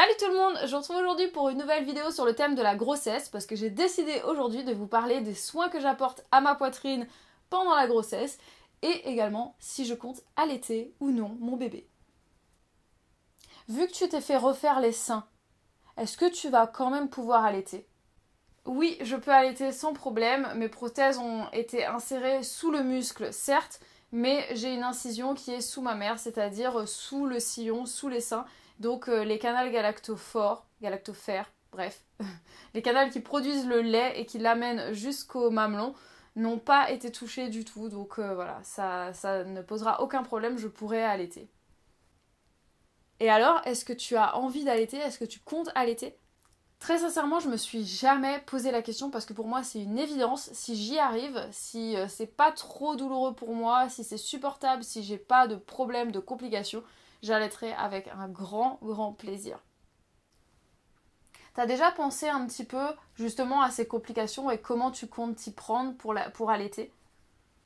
Salut tout le monde, je vous retrouve aujourd'hui pour une nouvelle vidéo sur le thème de la grossesse parce que j'ai décidé aujourd'hui de vous parler des soins que j'apporte à ma poitrine pendant la grossesse et également si je compte allaiter ou non mon bébé. Vu que tu t'es fait refaire les seins, est-ce que tu vas quand même pouvoir allaiter Oui, je peux allaiter sans problème, mes prothèses ont été insérées sous le muscle, certes, mais j'ai une incision qui est sous ma mère, c'est-à-dire sous le sillon, sous les seins donc euh, les canaux galactophores, galactophères, bref, les canaux qui produisent le lait et qui l'amènent jusqu'au mamelon n'ont pas été touchés du tout. Donc euh, voilà, ça, ça ne posera aucun problème, je pourrais allaiter. Et alors, est-ce que tu as envie d'allaiter Est-ce que tu comptes allaiter Très sincèrement, je me suis jamais posé la question parce que pour moi c'est une évidence. Si j'y arrive, si euh, c'est pas trop douloureux pour moi, si c'est supportable, si j'ai pas de problème, de complications, j'allaiterai avec un grand, grand plaisir. T'as déjà pensé un petit peu justement à ces complications et comment tu comptes t'y prendre pour, allaiter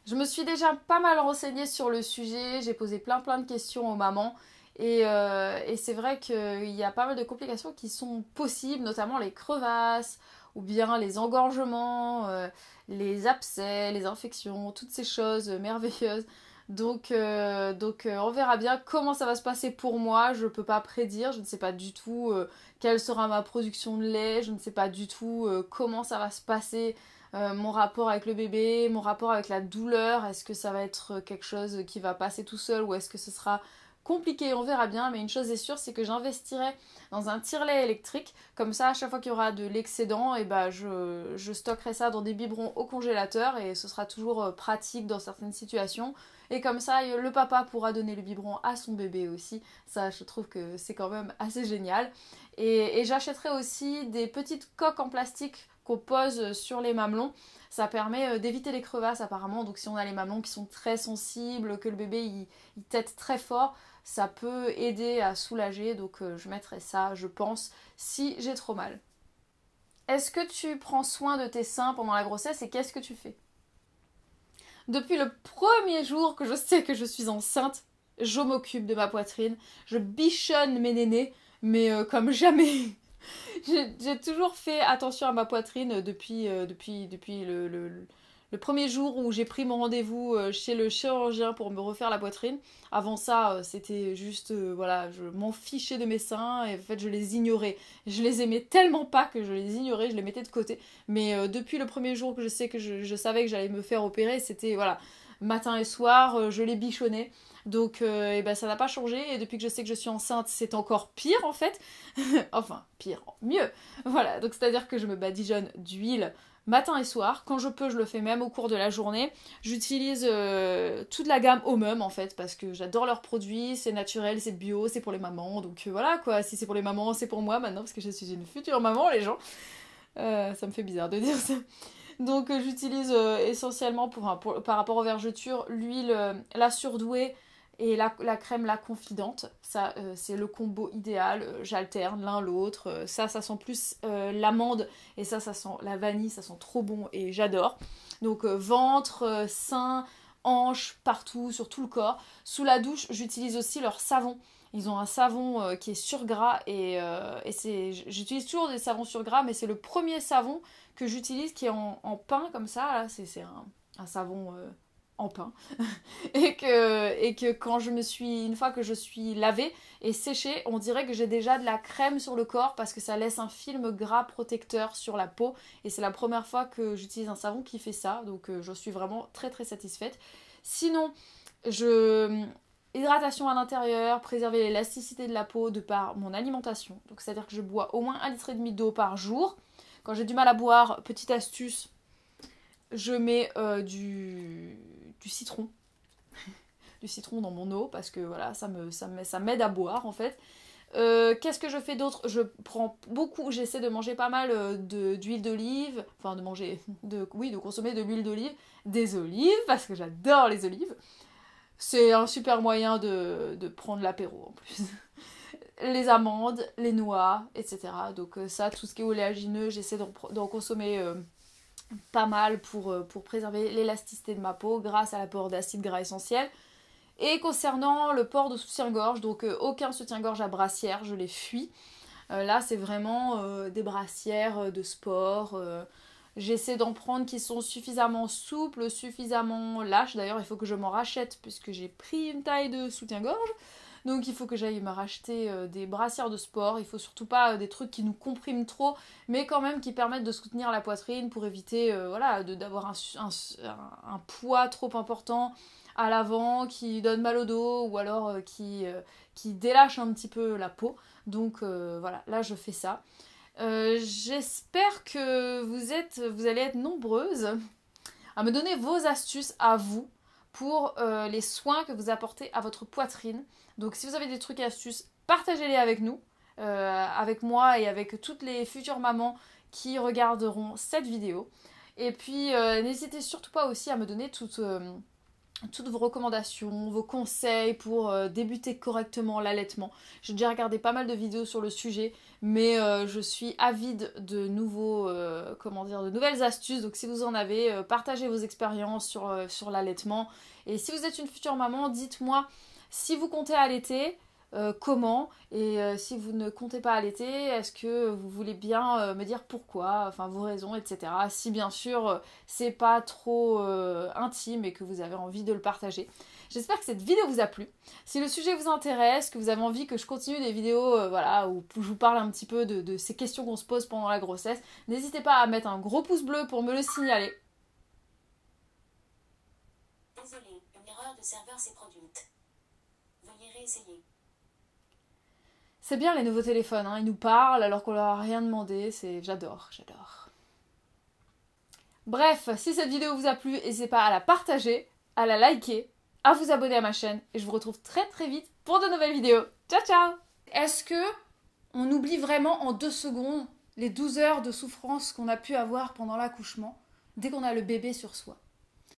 Je me suis déjà pas mal renseignée sur le sujet, j'ai posé plein plein de questions aux mamans et, euh, c'est vrai qu'il y a pas mal de complications qui sont possibles, notamment les crevasses ou bien les engorgements, euh, les abcès, les infections, toutes ces choses merveilleuses donc, euh, donc euh, on verra bien comment ça va se passer pour moi. Je ne peux pas prédire, je ne sais pas du tout euh, quelle sera ma production de lait, je ne sais pas du tout comment ça va se passer, mon rapport avec le bébé, mon rapport avec la douleur. Est-ce que ça va être quelque chose qui va passer tout seul ou est-ce que ce sera compliqué, on verra bien, mais une chose est sûre, c'est que j'investirai dans un tirelet électrique. Comme ça, à chaque fois qu'il y aura de l'excédent, et eh ben je, stockerai ça dans des biberons au congélateur et ce sera toujours euh, pratique dans certaines situations. Et comme ça, euh, le papa pourra donner le biberon à son bébé aussi. Ça, je trouve que c'est quand même assez génial. Et, j'achèterai aussi des petites coques en plastique qu'on pose sur les mamelons. Ça permet euh, d'éviter les crevasses apparemment. Donc si on a les mamelons qui sont très sensibles, que le bébé il, il tète très fort, ça peut aider à soulager, donc euh, je mettrai ça, je pense, si j'ai trop mal. Est-ce que tu prends soin de tes seins pendant la grossesse et qu'est-ce que tu fais Depuis le premier jour que je sais que je suis enceinte, je m'occupe de ma poitrine, je bichonne mes nénés, mais euh, comme jamais. j'ai toujours fait attention à ma poitrine depuis, euh, depuis, depuis le le premier jour où j'ai pris mon rendez-vous euh, chez le chirurgien pour me refaire la poitrine. Avant ça, euh, c'était juste, euh, voilà, je m'en fichais de mes seins et en fait, je les ignorais. Je les aimais tellement pas que je les ignorais, je les mettais de côté. Mais depuis le premier jour que je sais que je, savais que j'allais me faire opérer, c'était, voilà, matin et soir, je les bichonnais. Donc, et eh ben, ça n'a pas changé. Et depuis que je sais que je suis enceinte, c'est encore pire en fait. enfin, pire, mieux. Voilà, donc c'est-à-dire que je me badigeonne d'huile matin et soir. Quand je peux, je le fais même au cours de la journée. J'utilise euh, toute la gamme même, en fait parce que j'adore leurs produits, c'est naturel, c'est bio, c'est pour les mamans. Donc euh, voilà quoi, si c'est pour les mamans, c'est pour moi maintenant parce que je suis une future maman les gens. Euh, ça me fait bizarre de dire ça. Donc j'utilise essentiellement pour, par rapport aux vergetures l'huile la surdouée et la, crème, la confidente, ça euh, c'est le combo idéal. Euh, j'alterne l'un l'autre. Euh, ça, ça sent plus l'amande et ça, ça sent la vanille. Ça sent trop bon et j'adore. Donc ventre, sein, hanche, partout, sur tout le corps. Sous la douche, j'utilise aussi leur savon. Ils ont un savon qui est sur gras et, et c'est, j'utilise toujours des savons sur gras, mais c'est le premier savon que j'utilise qui est en, pain comme ça. c'est, un, un savon en pain et que et que quand je me suis une fois que je suis lavée et séchée on dirait que j'ai déjà de la crème sur le corps parce que ça laisse un film gras protecteur sur la peau et c'est la première fois que j'utilise un savon qui fait ça donc euh, je suis vraiment très très satisfaite sinon je hydratation à l'intérieur préserver l'élasticité de la peau de par mon alimentation donc c'est à dire que je bois au moins un litre et demi d'eau par jour quand j'ai du mal à boire petite astuce je mets euh, du du citron. du citron dans mon eau parce que voilà, ça me ça m'aide ça à boire en fait. Euh, qu'est-ce que je fais d'autre Je prends beaucoup, j'essaie de manger pas mal euh, de d'huile d'olive, enfin de manger, de, oui, de consommer de l'huile d'olive, des olives, parce que j'adore les olives. C'est un super moyen de, de prendre l'apéro en plus. les amandes, les noix, etc. Donc euh, ça, tout ce qui est oléagineux, j'essaie d'en consommer pas mal pour, euh, pour préserver l'élasticité de ma peau grâce à l'apport d'acides gras essentiels. Et concernant le port de soutien-gorge, donc euh, aucun soutien-gorge à brassière, je les fuis. Euh, là, c'est vraiment des brassières de sport. J'essaie d'en prendre qui sont suffisamment souples, suffisamment lâches. D'ailleurs, il faut que je m'en rachète puisque j'ai pris une taille de soutien-gorge. Donc il faut que j'aille me racheter euh, des brassières de sport. Il faut surtout pas euh, des trucs qui nous compriment trop, mais quand même qui permettent de soutenir la poitrine pour éviter euh, d'avoir un, un, poids trop important à l'avant qui donne mal au dos ou alors qui, qui délâche un petit peu la peau. Donc voilà, là je fais ça. J'espère que vous, êtes, vous allez être nombreuses à me donner vos astuces à vous pour euh, les soins que vous apportez à votre poitrine. Donc si vous avez des trucs et astuces, partagez-les avec nous, euh, avec moi et avec toutes les futures mamans qui regarderont cette vidéo. Et puis euh, n'hésitez surtout pas aussi à me donner toutes toutes vos recommandations, vos conseils pour euh, débuter correctement l'allaitement. J'ai déjà regardé pas mal de vidéos sur le sujet, mais euh, je suis avide de nouveaux, euh, comment dire, de nouvelles astuces. Donc si vous en avez, partagez vos expériences sur, sur l'allaitement. Et si vous êtes une future maman, dites-moi si vous comptez allaiter, euh, comment et euh, si vous ne comptez pas à l'été, est-ce que vous voulez bien euh, me dire pourquoi, enfin vos raisons, etc. Si bien sûr c'est pas trop intime et que vous avez envie de le partager. J'espère que cette vidéo vous a plu. Si le sujet vous intéresse, que vous avez envie que je continue des vidéos voilà, où je vous parle un petit peu de, ces questions qu'on se pose pendant la grossesse, n'hésitez pas à mettre un gros pouce bleu pour me le signaler. Désolée, une erreur de serveur s'est produite. Veuillez réessayer. C'est bien les nouveaux téléphones, hein. ils nous parlent alors qu'on leur a rien demandé, c'est j'adore, j'adore. Bref, si cette vidéo vous a plu, n'hésitez pas à la partager, à la liker, à vous abonner à ma chaîne et je vous retrouve très très vite pour de nouvelles vidéos. Ciao ciao. Est-ce que on oublie vraiment en deux secondes les 12 heures de souffrance qu'on a pu avoir pendant l'accouchement dès qu'on a le bébé sur soi